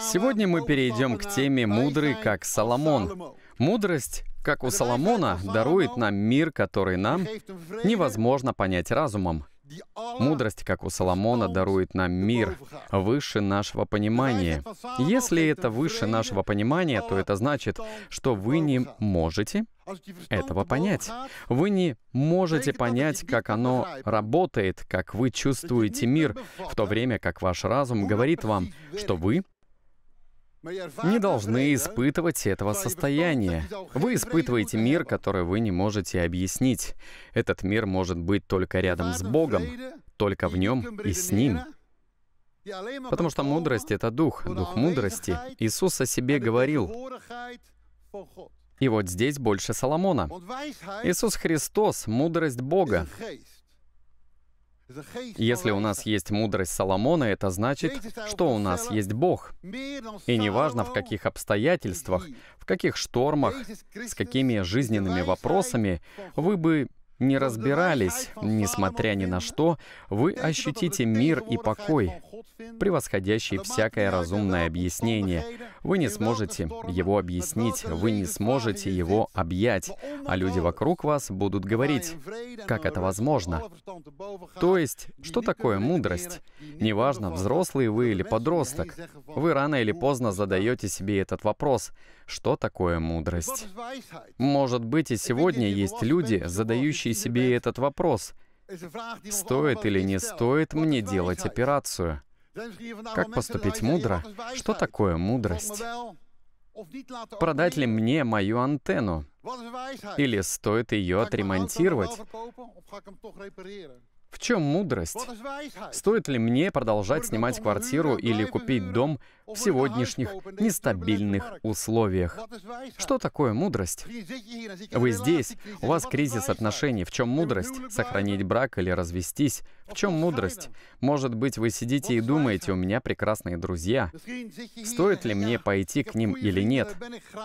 Сегодня мы перейдем к теме «Мудрый как Соломон». Мудрость, как у Соломона, дарует нам мир, который нам невозможно понять разумом. Мудрость, как у Соломона, дарует нам мир выше нашего понимания. Если это выше нашего понимания, то это значит, что вы не можете этого понять. Вы не можете понять, как оно работает, как вы чувствуете мир, в то время как ваш разум говорит вам, что вы не должны испытывать этого состояния. Вы испытываете мир, который вы не можете объяснить. Этот мир может быть только рядом с Богом, только в нем и с Ним. Потому что мудрость — это Дух, Дух мудрости. Иисус о себе говорил. И вот здесь больше Соломона. Иисус Христос — мудрость Бога. Если у нас есть мудрость Соломона, это значит, что у нас есть Бог. И неважно в каких обстоятельствах, в каких штормах, с какими жизненными вопросами вы бы не разбирались, несмотря ни на что, вы ощутите мир и покой, превосходящий всякое разумное объяснение. Вы не сможете его объяснить, вы не сможете его объять, а люди вокруг вас будут говорить, как это возможно. То есть, что такое мудрость? Неважно, взрослый вы или подросток, вы рано или поздно задаете себе этот вопрос — что такое мудрость? Может быть, и сегодня есть люди, задающие себе этот вопрос. Стоит или не стоит мне делать операцию? Как поступить мудро? Что такое мудрость? Продать ли мне мою антенну? Или стоит ее отремонтировать? В чем мудрость? Стоит ли мне продолжать снимать квартиру или купить дом в сегодняшних нестабильных условиях? Что такое мудрость? Вы здесь, у вас кризис отношений. В чем мудрость? Сохранить брак или развестись? В чем мудрость? Может быть, вы сидите и думаете, у меня прекрасные друзья. Стоит ли мне пойти к ним или нет?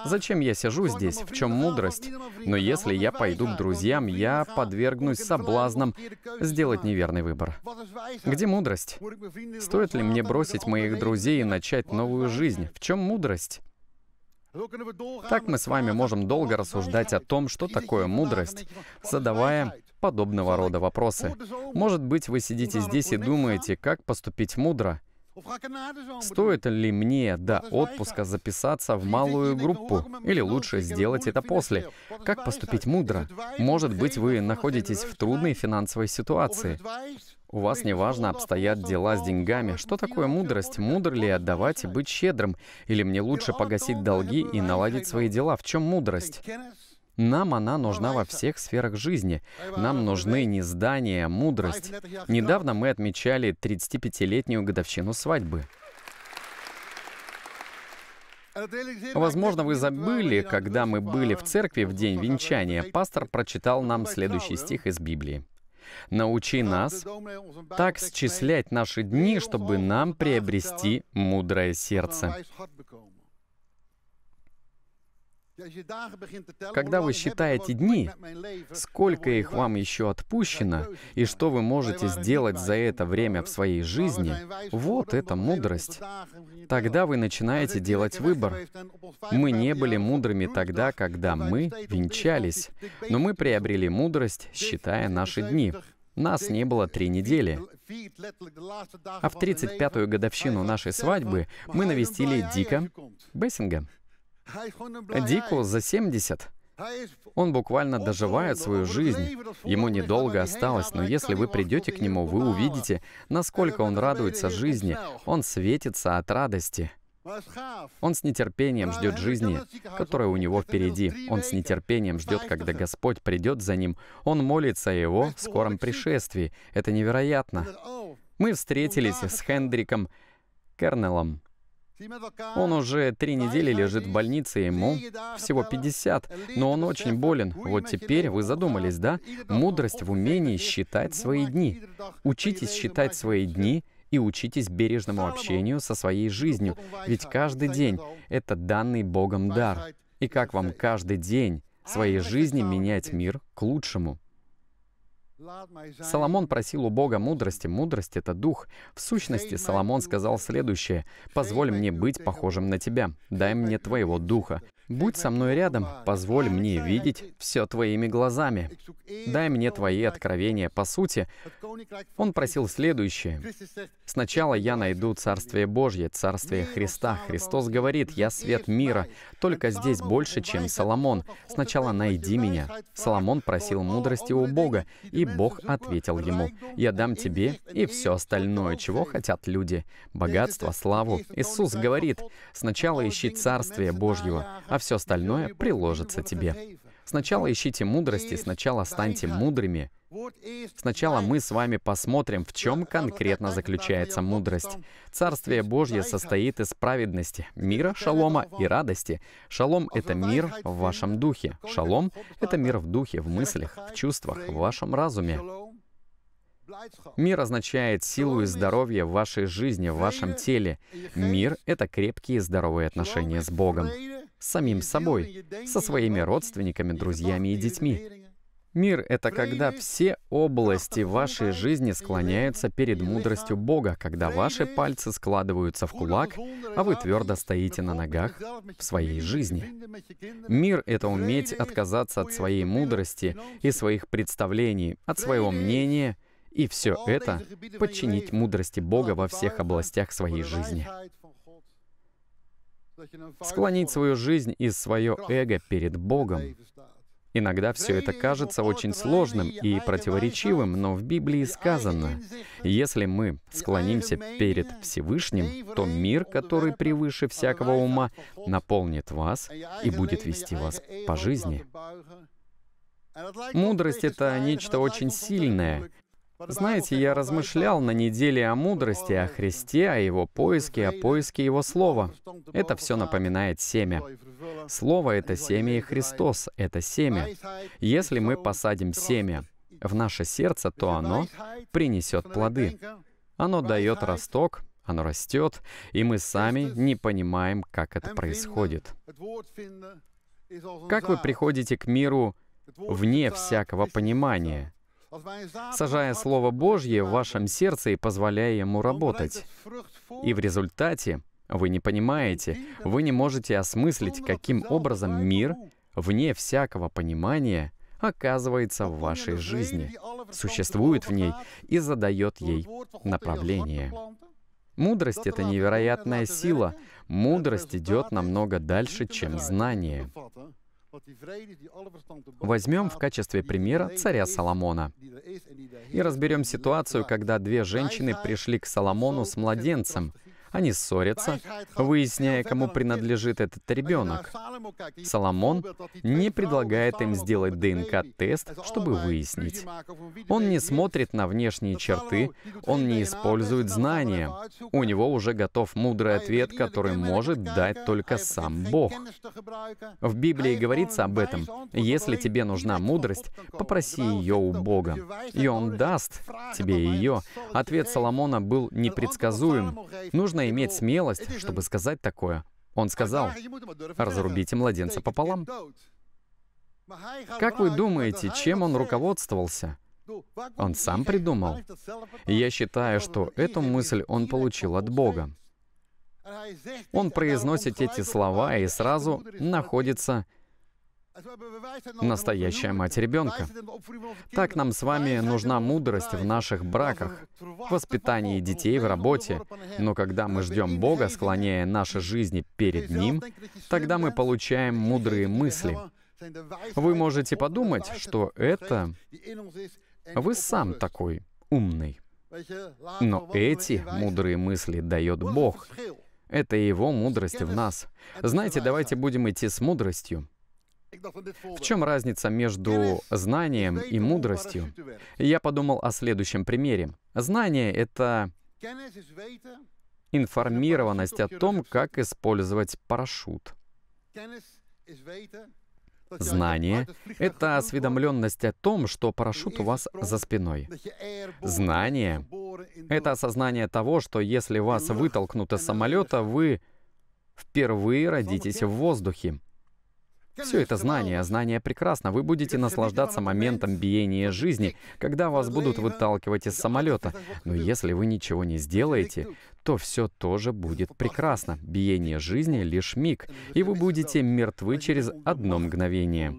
Зачем я сижу здесь? В чем мудрость? Но если я пойду к друзьям, я подвергнусь соблазнам сделать неверный выбор. Где мудрость? Стоит ли мне бросить моих друзей и начать новую жизнь? В чем мудрость? Так мы с вами можем долго рассуждать о том, что такое мудрость, задавая подобного рода вопросы. Может быть, вы сидите здесь и думаете, как поступить мудро? Стоит ли мне до отпуска записаться в малую группу? Или лучше сделать это после? Как поступить мудро? Может быть, вы находитесь в трудной финансовой ситуации. У вас неважно обстоят дела с деньгами. Что такое мудрость? Мудр ли отдавать и быть щедрым? Или мне лучше погасить долги и наладить свои дела? В чем мудрость? Нам она нужна во всех сферах жизни. Нам нужны не здания, а мудрость. Недавно мы отмечали 35-летнюю годовщину свадьбы. Возможно, вы забыли, когда мы были в церкви в день венчания, пастор прочитал нам следующий стих из Библии. «Научи нас так счислять наши дни, чтобы нам приобрести мудрое сердце». Когда вы считаете дни, сколько их вам еще отпущено, и что вы можете сделать за это время в своей жизни, вот это мудрость. Тогда вы начинаете делать выбор. Мы не были мудрыми тогда, когда мы венчались, но мы приобрели мудрость, считая наши дни. Нас не было три недели. А в 35-ю годовщину нашей свадьбы мы навестили Дика Бессинга. Дику за 70. Он буквально доживает свою жизнь. Ему недолго осталось, но если вы придете к нему, вы увидите, насколько он радуется жизни. Он светится от радости. Он с нетерпением ждет жизни, которая у него впереди. Он с нетерпением ждет, когда Господь придет за ним. Он молится о его скором пришествии. Это невероятно. Мы встретились с Хендриком Кернелом. Он уже три недели лежит в больнице, ему всего 50, но он очень болен. Вот теперь вы задумались, да? Мудрость в умении считать свои дни. Учитесь считать свои дни и учитесь бережному общению со своей жизнью, ведь каждый день — это данный Богом дар. И как вам каждый день своей жизни менять мир к лучшему? Соломон просил у Бога мудрости. Мудрость — это дух. В сущности, Соломон сказал следующее. «Позволь мне быть похожим на тебя. Дай мне твоего духа. Будь со мной рядом, позволь мне видеть все твоими глазами. Дай мне твои откровения. По сути, он просил следующее. Сначала я найду Царствие Божье, Царствие Христа. Христос говорит, я свет мира, только здесь больше, чем Соломон. Сначала найди меня. Соломон просил мудрости у Бога, и Бог ответил ему, я дам тебе и все остальное, чего хотят люди. Богатство, славу. Иисус говорит, сначала ищи Царствие Божьего, а все остальное приложится тебе. Сначала ищите мудрости, сначала станьте мудрыми. Сначала мы с вами посмотрим, в чем конкретно заключается мудрость. Царствие Божье состоит из праведности, мира, шалома и радости. Шалом — это мир в вашем духе. Шалом — это мир в духе, в мыслях, в чувствах, в вашем разуме. Мир означает силу и здоровье в вашей жизни, в вашем теле. Мир — это крепкие и здоровые отношения с Богом с самим собой, со своими родственниками, друзьями и детьми. Мир — это когда все области вашей жизни склоняются перед мудростью Бога, когда ваши пальцы складываются в кулак, а вы твердо стоите на ногах в своей жизни. Мир — это уметь отказаться от своей мудрости и своих представлений, от своего мнения, и все это подчинить мудрости Бога во всех областях своей жизни склонить свою жизнь и свое эго перед Богом. Иногда все это кажется очень сложным и противоречивым, но в Библии сказано, если мы склонимся перед Всевышним, то мир, который превыше всякого ума, наполнит вас и будет вести вас по жизни. Мудрость — это нечто очень сильное, знаете, я размышлял на неделе о мудрости, о Христе, о Его поиске, о поиске Его Слова. Это все напоминает семя. Слово — это семя, и Христос — это семя. Если мы посадим семя в наше сердце, то оно принесет плоды. Оно дает росток, оно растет, и мы сами не понимаем, как это происходит. Как вы приходите к миру вне всякого понимания — сажая Слово Божье в вашем сердце и позволяя ему работать. И в результате вы не понимаете, вы не можете осмыслить, каким образом мир, вне всякого понимания, оказывается в вашей жизни, существует в ней и задает ей направление. Мудрость — это невероятная сила. Мудрость идет намного дальше, чем знание. Возьмем в качестве примера царя Соломона er er и разберем ситуацию, когда две женщины пришли к Соломону с младенцем, они ссорятся, выясняя, кому принадлежит этот ребенок. Соломон не предлагает им сделать ДНК-тест, чтобы выяснить. Он не смотрит на внешние черты, он не использует знания. У него уже готов мудрый ответ, который может дать только сам Бог. В Библии говорится об этом. Если тебе нужна мудрость, попроси ее у Бога, и Он даст тебе ее. Ответ Соломона был непредсказуем. Нужно иметь смелость, чтобы сказать такое. Он сказал, «Разрубите младенца пополам». Как вы думаете, чем он руководствовался? Он сам придумал. я считаю, что эту мысль он получил от Бога. Он произносит эти слова и сразу находится настоящая мать ребенка. Так нам с вами нужна мудрость в наших браках, в воспитании детей, в работе. Но когда мы ждем Бога, склоняя наши жизни перед Ним, тогда мы получаем мудрые мысли. Вы можете подумать, что это вы сам такой умный. Но эти мудрые мысли дает Бог. Это Его мудрость в нас. Знаете, давайте будем идти с мудростью. В чем разница между знанием и мудростью? Я подумал о следующем примере. Знание — это информированность о том, как использовать парашют. Знание — это осведомленность о том, что парашют у вас за спиной. Знание — это осознание того, что если вас вытолкнут из самолета, вы впервые родитесь в воздухе. Все это знание, знание прекрасно. Вы будете наслаждаться моментом биения жизни, когда вас будут выталкивать из самолета. Но если вы ничего не сделаете, то все тоже будет прекрасно. Биение жизни — лишь миг, и вы будете мертвы через одно мгновение.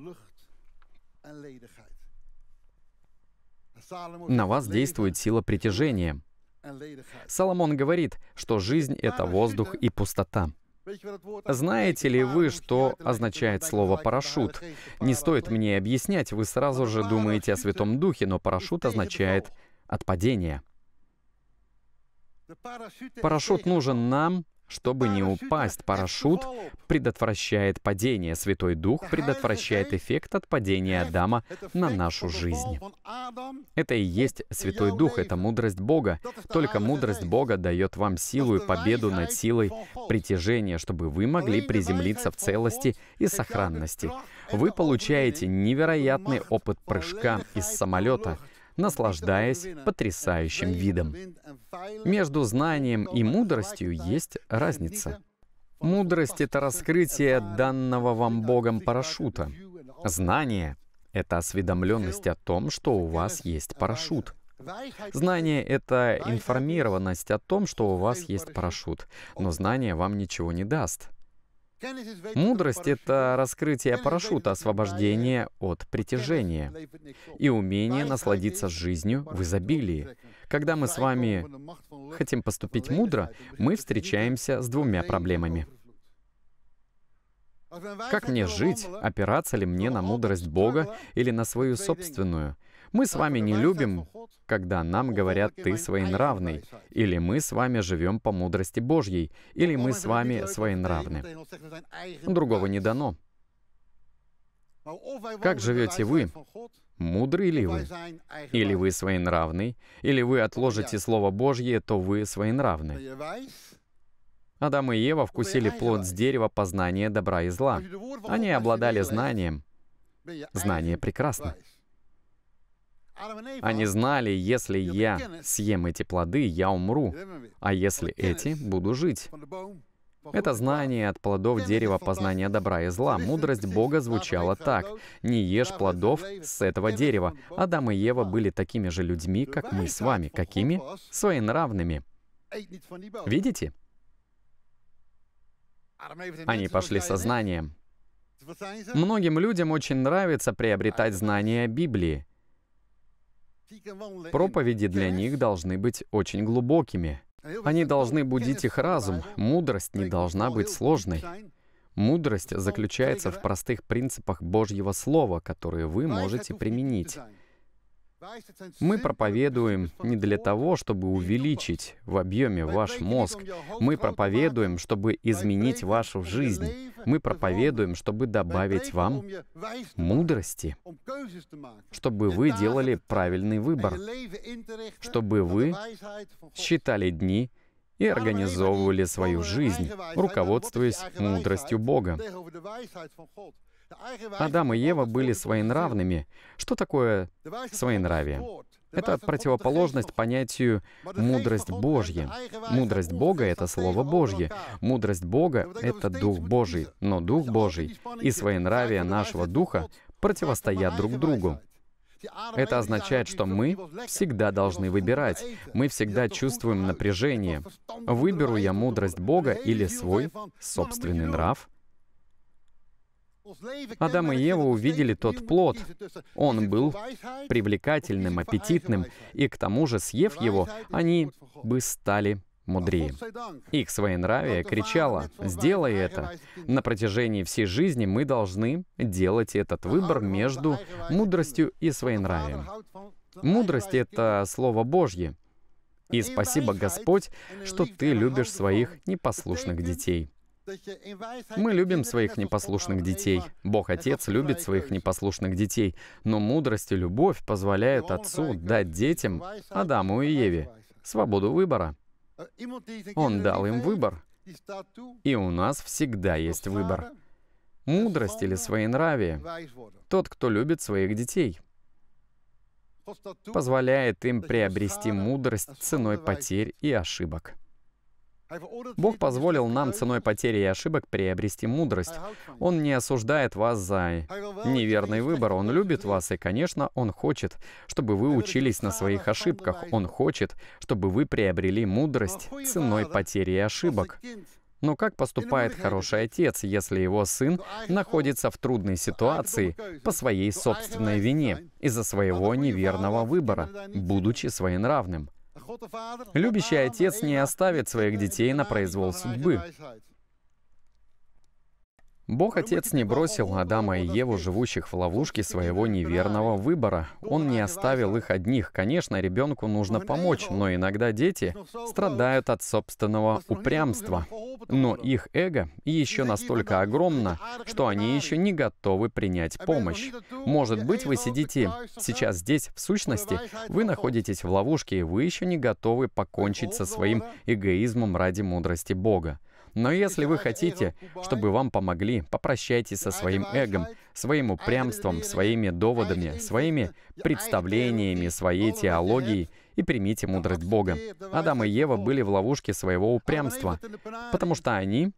На вас действует сила притяжения. Соломон говорит, что жизнь — это воздух и пустота. Знаете ли вы, что означает слово «парашют»? Не стоит мне объяснять, вы сразу же думаете о Святом Духе, но парашют означает «от падения». Парашют нужен нам, чтобы не упасть, парашют предотвращает падение. Святой Дух предотвращает эффект от падения Адама на нашу жизнь. Это и есть Святой Дух, это мудрость Бога. Только мудрость Бога дает вам силу и победу над силой притяжения, чтобы вы могли приземлиться в целости и сохранности. Вы получаете невероятный опыт прыжка из самолета — наслаждаясь потрясающим видом. Между знанием и мудростью есть разница. Мудрость — это раскрытие данного вам Богом парашюта. Знание — это осведомленность о том, что у вас есть парашют. Знание — это информированность о том, что у вас есть парашют. Но знание вам ничего не даст — Мудрость — это раскрытие парашюта, освобождение от притяжения и умение насладиться жизнью в изобилии. Когда мы с вами хотим поступить мудро, мы встречаемся с двумя проблемами. Как мне жить? Опираться ли мне на мудрость Бога или на свою собственную? Мы с вами не любим, когда нам говорят «ты своенравный», или «мы с вами живем по мудрости Божьей», или «мы с вами своенравны». Другого не дано. Как живете вы? Мудры ли вы? Или вы своенравны? Или вы отложите Слово Божье, то вы своенравны? Адам и Ева вкусили плод с дерева познания добра и зла. Они обладали знанием. Знание прекрасно. Они знали, если я съем эти плоды, я умру, а если эти, буду жить. Это знание от плодов дерева познания добра и зла. Мудрость Бога звучала так. «Не ешь плодов с этого дерева». Адам и Ева были такими же людьми, как мы с вами. Какими? Своенравными. Видите? Они пошли со знанием. Многим людям очень нравится приобретать знания Библии. Проповеди для них должны быть очень глубокими. Они должны будить их разум. Мудрость не должна быть сложной. Мудрость заключается в простых принципах Божьего Слова, которые вы можете применить. Мы проповедуем не для того, чтобы увеличить в объеме ваш мозг. Мы проповедуем, чтобы изменить вашу жизнь. Мы проповедуем, чтобы добавить вам мудрости, чтобы вы делали правильный выбор, чтобы вы считали дни и организовывали свою жизнь, руководствуясь мудростью Бога. Адам и Ева были своенравными. Что такое своенравие? Это противоположность понятию «мудрость Божья». Мудрость Бога — это Слово Божье. Мудрость Бога — это Дух Божий. Но Дух Божий и своенравие нашего Духа противостоят друг другу. Это означает, что мы всегда должны выбирать. Мы всегда чувствуем напряжение. Выберу я мудрость Бога или свой собственный нрав — Адам и Ева увидели тот плод. Он был привлекательным, аппетитным, и к тому же, съев его, они бы стали мудрее. Их нраве кричало «Сделай это!». На протяжении всей жизни мы должны делать этот выбор между мудростью и своей своенравием. Мудрость — это Слово Божье. И спасибо, Господь, что Ты любишь своих непослушных детей. Мы любим своих непослушных детей. Бог Отец любит своих непослушных детей. Но мудрость и любовь позволяют Отцу дать детям, Адаму и Еве, свободу выбора. Он дал им выбор. И у нас всегда есть выбор. Мудрость или своенравие. Тот, кто любит своих детей, позволяет им приобрести мудрость ценой потерь и ошибок. Бог позволил нам ценой потери и ошибок приобрести мудрость. Он не осуждает вас за неверный выбор. Он любит вас, и, конечно, Он хочет, чтобы вы учились на своих ошибках. Он хочет, чтобы вы приобрели мудрость ценой потери и ошибок. Но как поступает хороший отец, если его сын находится в трудной ситуации по своей собственной вине из-за своего неверного выбора, будучи своенравным? Любящий отец не оставит своих детей на произвол судьбы. Бог Отец не бросил Адама и Еву, живущих в ловушке своего неверного выбора. Он не оставил их одних. Конечно, ребенку нужно помочь, но иногда дети страдают от собственного упрямства. Но их эго еще настолько огромно, что они еще не готовы принять помощь. Может быть, вы сидите а? сейчас здесь, в сущности, вы находитесь в ловушке, и вы еще не готовы покончить со своим эгоизмом ради мудрости Бога. Но если вы хотите, чтобы вам помогли, попрощайтесь со своим эгом, своим упрямством, своими доводами, своими представлениями, своей теологией и примите мудрость Бога. Адам и Ева были в ловушке своего упрямства, потому что они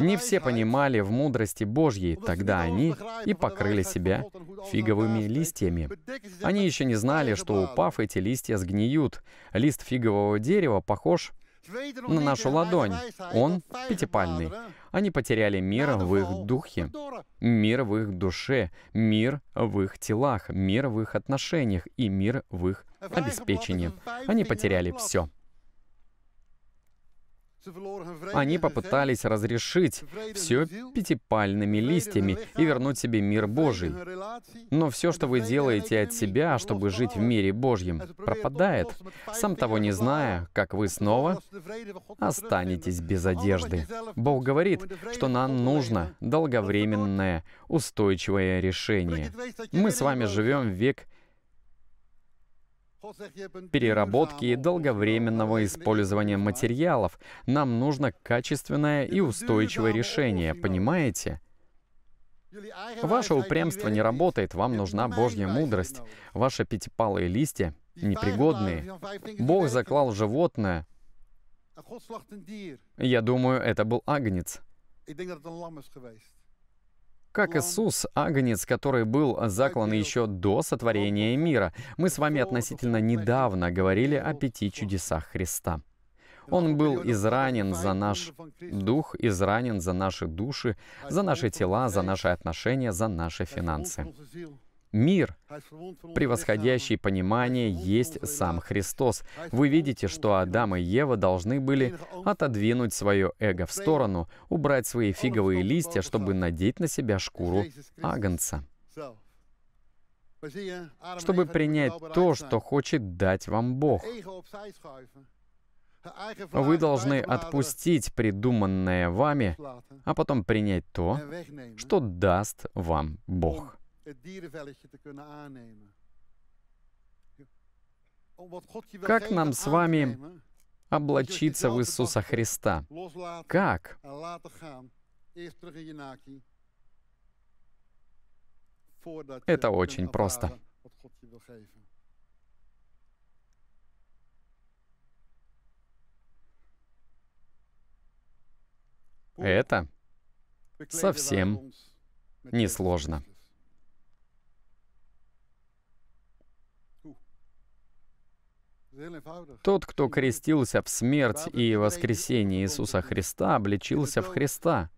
не все понимали в мудрости Божьей, тогда они и покрыли себя фиговыми листьями. Они еще не знали, что упав, эти листья сгниют. Лист фигового дерева похож на нашу ладонь. Он пятипальный. Они потеряли мир в их духе, мир в их душе, мир в их телах, мир в их отношениях и мир в их обеспечении. Они потеряли все. Они попытались разрешить все пятипальными листьями и вернуть себе мир Божий. Но все, что вы делаете от себя, чтобы жить в мире Божьем, пропадает, сам того не зная, как вы снова останетесь без одежды. Бог говорит, что нам нужно долговременное, устойчивое решение. Мы с вами живем в век переработки и долговременного использования материалов. Нам нужно качественное и устойчивое решение, понимаете? Ваше упрямство не работает, вам нужна Божья мудрость. Ваши пятипалые листья непригодные. Бог заклал животное. Я думаю, это был агнец. Как Иисус, агнец, который был заклан еще до сотворения мира, мы с вами относительно недавно говорили о пяти чудесах Христа. Он был изранен за наш дух, изранен за наши души, за наши тела, за наши отношения, за наши финансы мир, превосходящий понимание, есть сам Христос. Вы видите, что Адам и Ева должны были отодвинуть свое эго в сторону, убрать свои фиговые листья, чтобы надеть на себя шкуру агнца чтобы принять то, что хочет дать вам Бог. Вы должны отпустить придуманное вами, а потом принять то, что даст вам Бог. Oh, как нам с вами облачиться в Иисуса Христа? Как? Это очень просто. Это совсем несложно. Тот, кто крестился в смерть и воскресение Иисуса Христа, обличился в Христа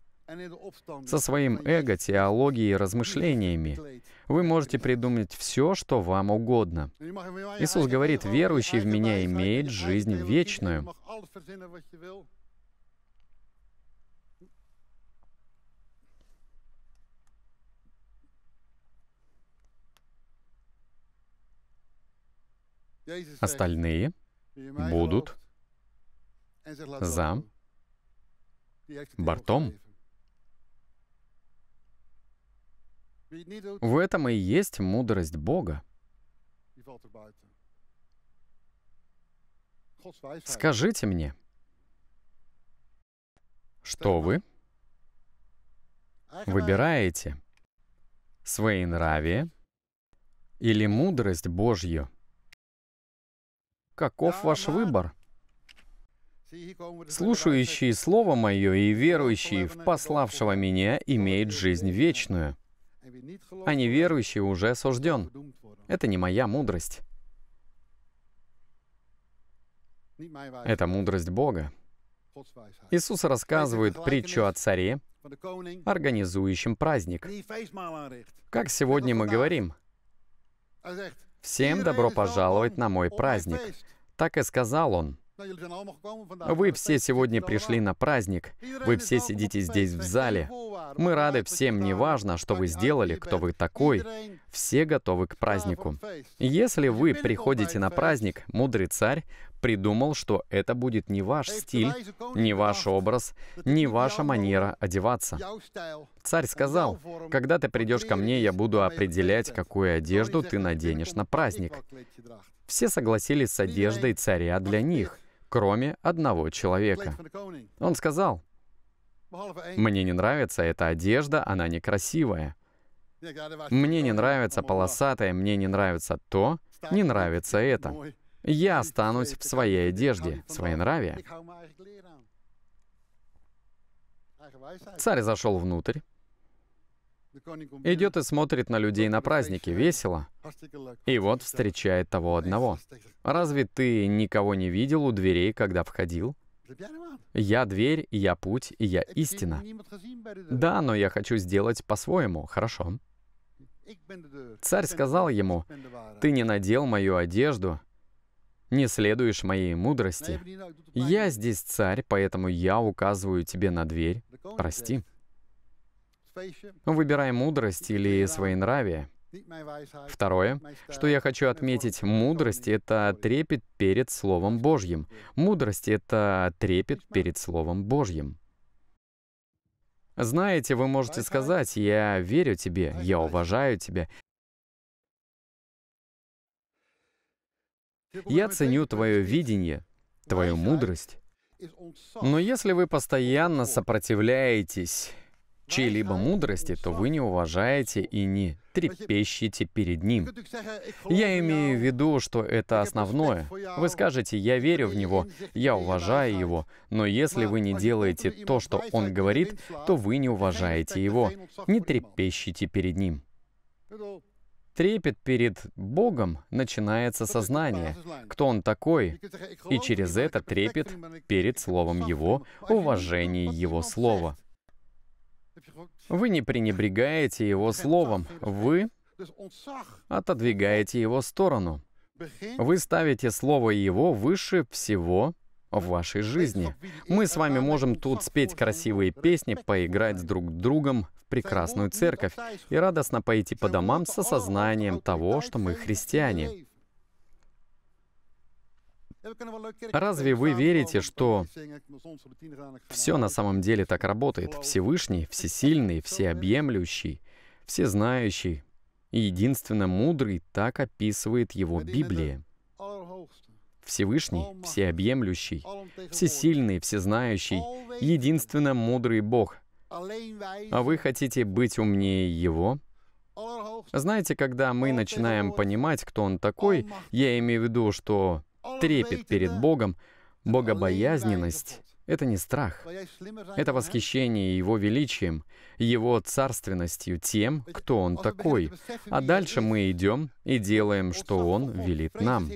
со своим эго, теологией и размышлениями. Вы можете придумать все, что вам угодно. Иисус говорит, верующий в Меня имеет жизнь вечную. Остальные будут за бортом. В этом и есть мудрость Бога. Скажите мне, что вы а выбираете свои нравия или мудрость Божью? каков ваш выбор? Слушающий Слово Мое и верующий в пославшего Меня имеет жизнь вечную, а неверующий уже осужден. Это не моя мудрость. Это мудрость Бога. Иисус рассказывает притчу о царе, организующем праздник. Как сегодня мы говорим, «Всем добро пожаловать на мой праздник». Так и сказал он. Вы все сегодня пришли на праздник. Вы все сидите здесь в зале. Мы рады всем, неважно, что вы сделали, кто вы такой. Все готовы к празднику. Если вы приходите на праздник, мудрый царь придумал, что это будет не ваш стиль, не ваш образ, не ваша манера одеваться. Царь сказал, когда ты придешь ко мне, я буду определять, какую одежду ты наденешь на праздник. Все согласились с одеждой царя для них кроме одного человека. Он сказал, «Мне не нравится эта одежда, она некрасивая. Мне не нравится полосатая, мне не нравится то, не нравится это. Я останусь в своей одежде, в своей нраве». Царь зашел внутрь, Идет и смотрит на людей на празднике, весело. И вот встречает того одного. Разве ты никого не видел у дверей, когда входил? Я дверь, я путь, я истина. Да, но я хочу сделать по-своему, хорошо? Царь сказал ему, «Ты не надел мою одежду, не следуешь моей мудрости. Я здесь царь, поэтому я указываю тебе на дверь. Прости». Ну, выбирай мудрость или своенравие. Второе, что я хочу отметить, мудрость — это трепет перед Словом Божьим. Мудрость — это трепет перед Словом Божьим. Знаете, вы можете сказать, «Я верю тебе, я уважаю тебя, я ценю твое видение, твою мудрость». Но если вы постоянно сопротивляетесь чьей-либо мудрости, то вы не уважаете и не трепещете перед ним. Я имею в виду, что это основное. Вы скажете, я верю в него, я уважаю его, но если вы не делаете то, что он говорит, то вы не уважаете его, не трепещете перед ним. Трепет перед Богом начинается сознание, кто он такой, и через это трепет перед Словом Его, уважение Его Слова. Вы не пренебрегаете его словом, вы отодвигаете его сторону. Вы ставите слово его выше всего в вашей жизни. Мы с вами можем тут спеть красивые песни, поиграть с друг другом в прекрасную церковь и радостно пойти по домам с осознанием того, что мы христиане. Разве вы верите, что все на самом деле так работает? Всевышний, всесильный, всеобъемлющий, всезнающий и единственно мудрый так описывает его Библия. Всевышний, всеобъемлющий, всесильный, всезнающий, единственно мудрый Бог. А вы хотите быть умнее Его? Знаете, когда мы начинаем понимать, кто Он такой, я имею в виду, что трепет перед Богом, богобоязненность — это не страх. Это восхищение Его величием, Его царственностью, тем, кто Он такой. А дальше мы идем и делаем, что Он велит нам.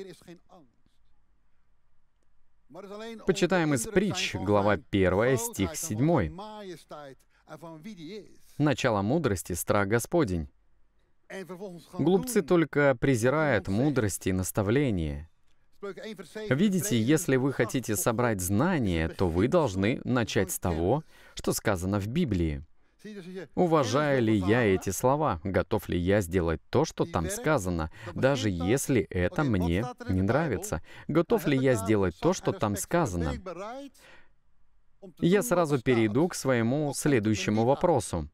Почитаем из притч, глава 1, стих 7. «Начало мудрости — страх Господень». Глупцы только презирают мудрости и наставления. Видите, если вы хотите собрать знания, то вы должны начать с того, что сказано в Библии. Уважаю ли я эти слова? Готов ли я сделать то, что там сказано, даже если это мне не нравится? Готов ли я сделать то, что там сказано? Я сразу перейду к своему следующему вопросу.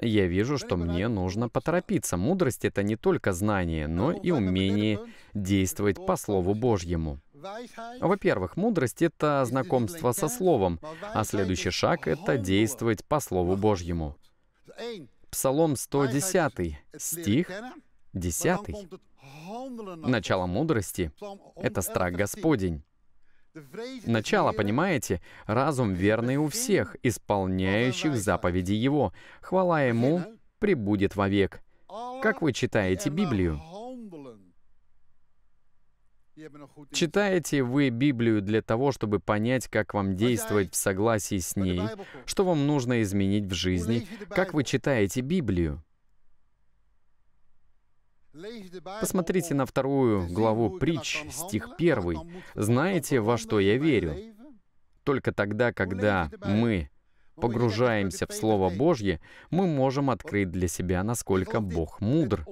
Я вижу, что мне нужно поторопиться. Мудрость — это не только знание, но и умение действовать по Слову Божьему. Во-первых, мудрость — это знакомство со Словом, а следующий шаг — это действовать по Слову Божьему. Псалом 110, стих 10. Начало мудрости — это страх Господень. Начало, понимаете? Разум верный у всех, исполняющих заповеди Его. Хвала Ему пребудет вовек. Как вы читаете Библию? Читаете вы Библию для того, чтобы понять, как вам действовать в согласии с ней, что вам нужно изменить в жизни. Как вы читаете Библию? Посмотрите на вторую главу притч, стих первый. «Знаете, во что я верю?» Только тогда, когда мы погружаемся в Слово Божье, мы можем открыть для себя, насколько Бог мудр.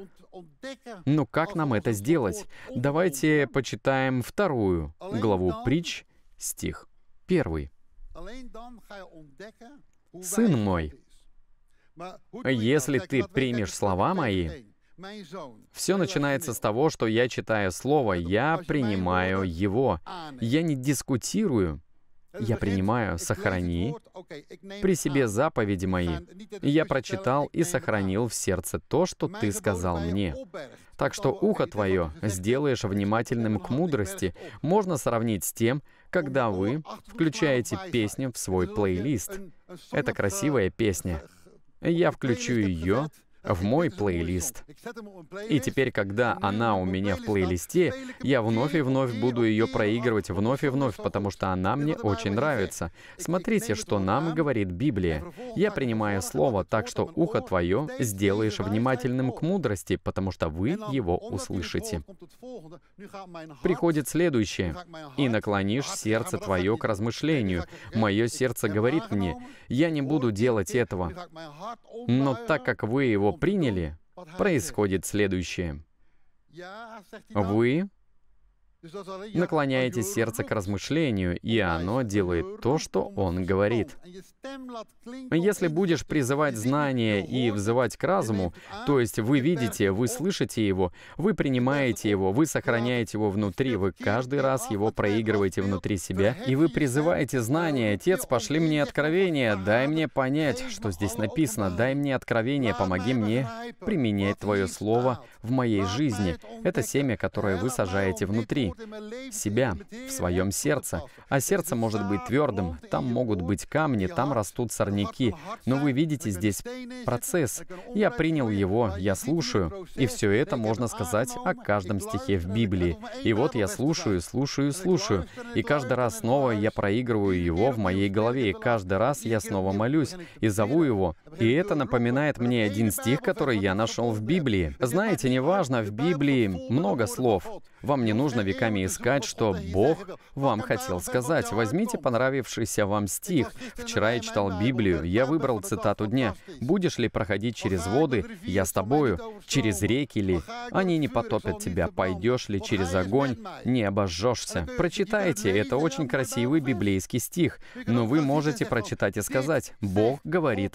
Но как нам это сделать? Давайте почитаем вторую главу притч, стих первый. «Сын мой, если ты примешь слова мои все начинается с того, что я читаю Слово, я принимаю его. Я не дискутирую, я принимаю «сохрани» при себе заповеди мои. Я прочитал и сохранил в сердце то, что ты сказал мне. Так что ухо твое сделаешь внимательным к мудрости. Можно сравнить с тем, когда вы включаете песню в свой плейлист. Это uh, красивая песня. Я включу ее, в мой плейлист. И теперь, когда она у меня в плейлисте, я вновь и вновь буду ее проигрывать вновь и вновь, потому что она мне очень нравится. Смотрите, что нам говорит Библия. «Я принимаю слово, так что ухо твое сделаешь внимательным к мудрости, потому что вы его услышите». Приходит следующее. «И наклонишь сердце твое к размышлению. Мое сердце говорит мне, я не буду делать этого. Но так как вы его приняли, происходит следующее. Вы Наклоняете сердце к размышлению, и оно делает то, что он говорит. Если будешь призывать знание и взывать к разуму, то есть вы видите, вы слышите его, вы принимаете его, вы сохраняете его внутри, вы каждый раз его проигрываете внутри себя, и вы призываете знание, «Отец, пошли мне откровение, дай мне понять, что здесь написано, дай мне откровение, помоги мне применять Твое Слово в моей жизни». Это семя, которое вы сажаете внутри себя, в своем сердце. А сердце может быть твердым, там могут быть камни, там растут сорняки. Но вы видите здесь процесс. Я принял его, я слушаю. И все это можно сказать о каждом стихе в Библии. И вот я слушаю, слушаю, слушаю. И каждый раз снова я проигрываю его в моей голове. И каждый раз я снова молюсь и зову его. И это напоминает мне один стих, который я нашел в Библии. Знаете, неважно, в Библии много слов. Вам не нужно века стихами искать, что Бог вам хотел сказать. Возьмите понравившийся вам стих. Вчера я читал Библию, я выбрал цитату дня. «Будешь ли проходить через воды? Я с тобою. Через реки ли? Они не потопят тебя. Пойдешь ли через огонь? Не обожжешься». Прочитайте, это очень красивый библейский стих, но вы можете прочитать и сказать, «Бог говорит